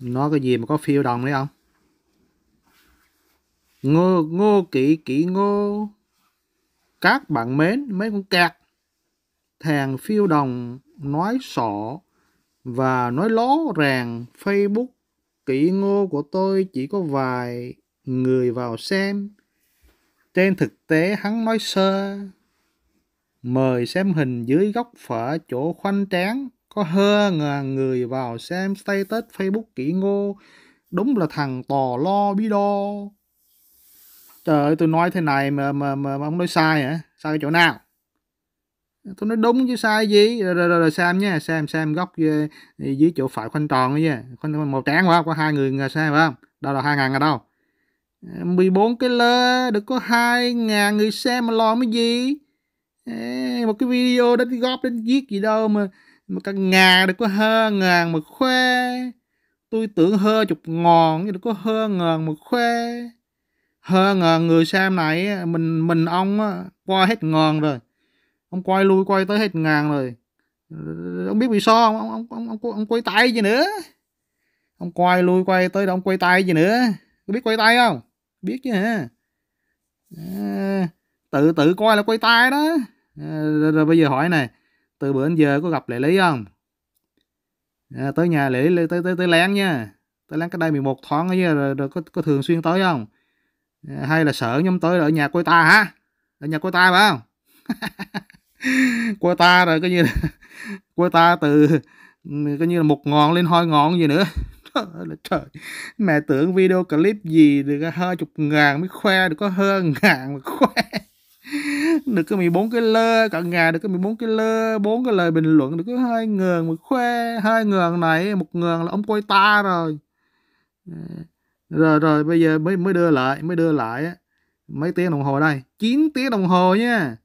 nó cái gì mà có phiêu đồng đấy không ngô ngô kỵ kỵ ngô các bạn mến mấy con kẹt thằng phiêu đồng nói sọ và nói lố ràng facebook kỹ ngô của tôi chỉ có vài người vào xem trên thực tế hắn nói sơ mời xem hình dưới góc phở chỗ khoanh tráng có hơ ngà người vào xem status Facebook kỹ ngô đúng là thằng tò lo bí đo trời ơi tôi nói thế này mà mà mà, mà ông nói sai hả sai chỗ nào tôi nói đúng chứ sai gì rồi, rồi, rồi, rồi xem nhé xem xem góc ờ, dưới, chỗ phải khoanh tròn nha khoanh màu trắng quá có hai người ngờ xem phải không đâu là hai ngàn ở đâu 14 ờ, cái lơ được có hai ngàn người xem mà lo cái gì một cái video đến góp đến giết gì đâu mà mà cả ngà đừng có hơ ngàn mà khoe tôi tưởng hơ chục ngòn nhưng đừng có hơ ngàn mà khoe hơ ngàn người xem này mình mình ông á qua hết ngàn rồi ông quay lui quay tới hết ngàn rồi ông biết bị so không ông ông ông, ông quay tay gì nữa ông quay lui quay tới đó ông quay tay gì nữa có biết quay tay không biết chứ hả à, tự tự coi là quay tay đó à, rồi, rồi bây giờ hỏi này từ bữa đến giờ có gặp lệ lý không à, tới nhà lễ tới tới tới lén nha tới lén cái đây 11 tháng ấy rồi, rồi có, có thường xuyên tới không à, hay là sợ nhóm tới ở nhà cô ta hả ở nhà cô ta phải không cô ta rồi coi như là, cô ta từ ừ, coi như là một ngọn lên hai ngọn gì nữa trời mẹ tưởng video clip gì được hơn chục ngàn mới khoe được có hơn ngàn mà khoe được có 14 cái lơ cả ngày được có 14 cái lơ bốn cái lời bình luận được có hai ngàn một khoe hai ngàn này một ngàn là ông coi ta rồi ờ, rồi rồi bây giờ mới mới đưa lại mới đưa lại mấy tiếng đồng hồ đây 9 tiếng đồng hồ nha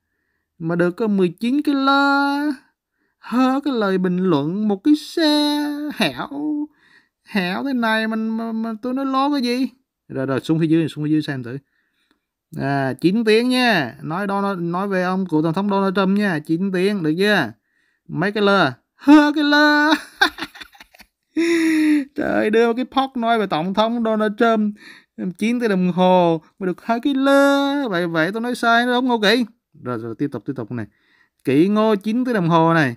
mà được có 19 cái lơ hơ cái lời bình luận một cái xe hẻo hẻo thế này mình, mình, mình tôi nói lo cái gì rồi rồi xuống phía dưới xuống phía dưới xem thử à, 9 tiếng nha nói Donald, nói về ông cựu tổng thống Donald Trump nha 9 tiếng được chưa mấy cái lơ hơ cái lơ trời đưa cái post nói về tổng thống Donald Trump 9 tiếng đồng hồ mà được hai cái lơ vậy vậy tôi nói sai đúng không kỹ rồi, rồi tiếp tục tiếp tục này kỹ ngô 9 tiếng đồng hồ này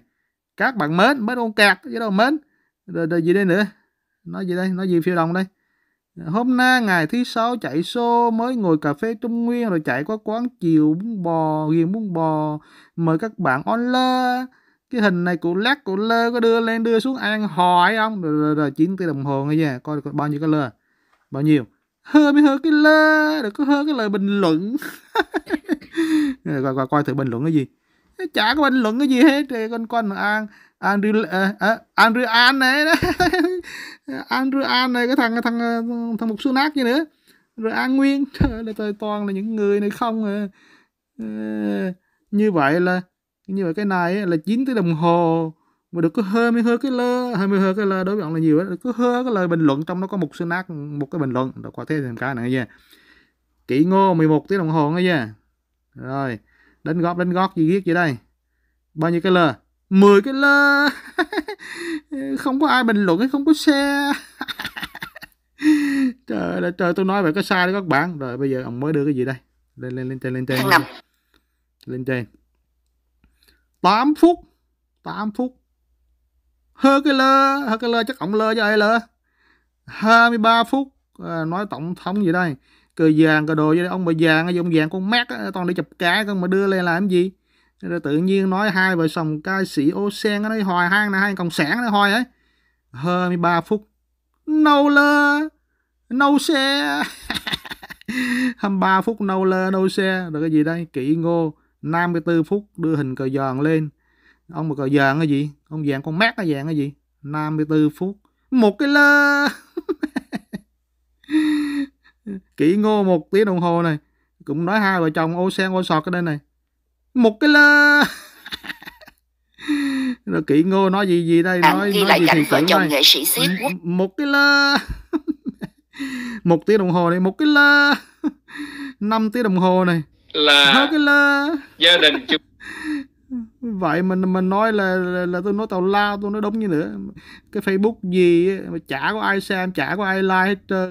các bạn mến mến ông cạc chứ đâu mến rồi, rồi gì đây nữa nói gì đây nói gì phiêu đồng đây Hôm nay ngày thứ sáu chạy xô mới ngồi cà phê Trung Nguyên rồi chạy qua quán chiều bún bò, ghiền bún bò. Mời các bạn online. Cái hình này của lát của lơ có đưa lên đưa xuống ai hỏi không? Rồi, rồi, rồi 9 tiếng đồng hồ nghe nha. Coi được bao nhiêu cái lơ. Bao nhiêu? Hơ mới hơ cái lơ. Đừng có hơ cái lời bình luận. rồi, coi, coi, coi thử bình luận cái gì chả có bình luận cái gì hết rồi con con an Andrew uh, ờ, ờ, Andrew An này đó. Andrew An này cái thằng cái thằng ờ, thằng một mục nát như nữa rồi An Nguyên là toàn là những người này không à. Uh, như vậy là như vậy cái này là chín tiếng đồng hồ mà được có hơ mới hơ cái lơ hơi mới hơ cái lơ đối với ông là nhiều đó cứ hơ cái lời bình luận trong nó có một nát một cái bình luận đó quả thế thì cái này nha kỹ ngô 11 tiếng đồng hồ nghe chưa rồi đánh góp đánh góp gì ghiết vậy đây bao nhiêu cái lơ 10 cái lơ không có ai bình luận hay không có xe trời ơi trời tôi nói vậy có sai đó các bạn rồi bây giờ ông mới đưa cái gì đây lên lên lên trên lên trên lên trên 8 phút 8 phút hơ cái lơ hơ cái lơ chắc ông lơ cho ai lơ 23 phút à, nói tổng thống gì đây cờ vàng cờ đồ với ông bà vàng với ông vàng con mát toàn đi chụp cá con mà đưa lên làm gì rồi tự nhiên nói hai vợ chồng ca sĩ ô sen nó hoài hang này hai cộng sản nó hoài ấy hơn 13 phút nâu lơ nâu xe 23 phút nâu lơ nâu xe rồi cái gì đây kỵ ngô 54 phút đưa hình cờ giòn lên ông mà cờ vàng cái gì ông vàng con mát cái vàng cái gì 54 phút một cái lơ kỹ ngô một tiếng đồng hồ này cũng nói hai vợ chồng ô sen ô sọt cái đây này một cái lơ rồi kỹ ngô nói gì gì đây nói, nói lại gì cảnh vợ chồng nghệ sĩ siết một cái lơ một tiếng đồng hồ này một cái lơ năm tiếng đồng hồ này là nói cái lơ gia đình chúng vậy mình mình nói là là, là tôi nói tàu lao tôi nói đúng như nữa cái facebook gì mà chả có ai xem chả có ai like hết trơn